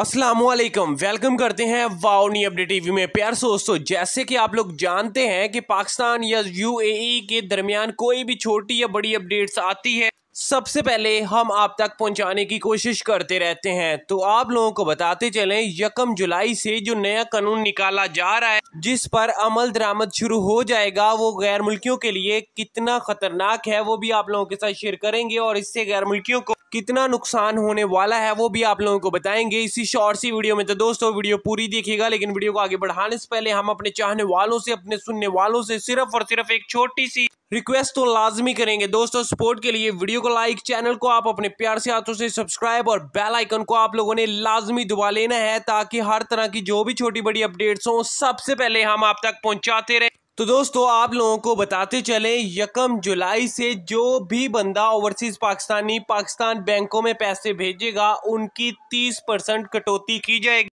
Aslam welcome करते हैं वाओनी update TV में प्यार दोस्तों जैसे कि आप लोग जानते हैं कि पाकिस्तान या यूएई के दरमियान कोई भी छोटी या बड़ी अपडेट्स आती है सबसे पहले हम आप तक पहुंचाने की कोशिश करते रहते हैं तो आप लोगों को बताते चलें यकम जुलाई से जो नया कानून निकाला जा रहा है जिस पर अमल दरामद शुरू हो जाएगा वो गैर मुल्कियों के लिए कितना खतरनाक है वो भी आप लोगों के साथ शेयर करेंगे और इससे गैर मुल्कियों को कितना नुकसान होने वाला है वो भी आप लोगों को बताएंगे इसी शॉर्ट सी वीडियो में तो दोस्तों वीडियो पूरी देखिएगा लेकिन वीडियो को आगे बढ़ाने से पहले हम अपने चाहने वालों से अपने सुनने वालों से सिर्फ और सिर्फ एक छोटी सी रिक्वेस्ट तो लाजमी करेंगे दोस्तों सपोर्ट के लिए वीडियो को लाइक चैनल को आप अपने प्यार से हाथों से सब्सक्राइब और बेल आइकन को आप लोगों ने लाजमी दबा लेना है ताकि हर तरह की जो भी छोटी बड़ी अपडेट्स हो सबसे पहले हम आप तक पहुंचाते रहे तो दोस्तों आप लोगों को बताते चलें यकम जुलाई से जो भी बंदा ओवरसीज़ पाकिस्तानी पाकिस्तान बैंकों में पैसे भेजेगा उनकी 30 परसेंट कटौती की जाएगी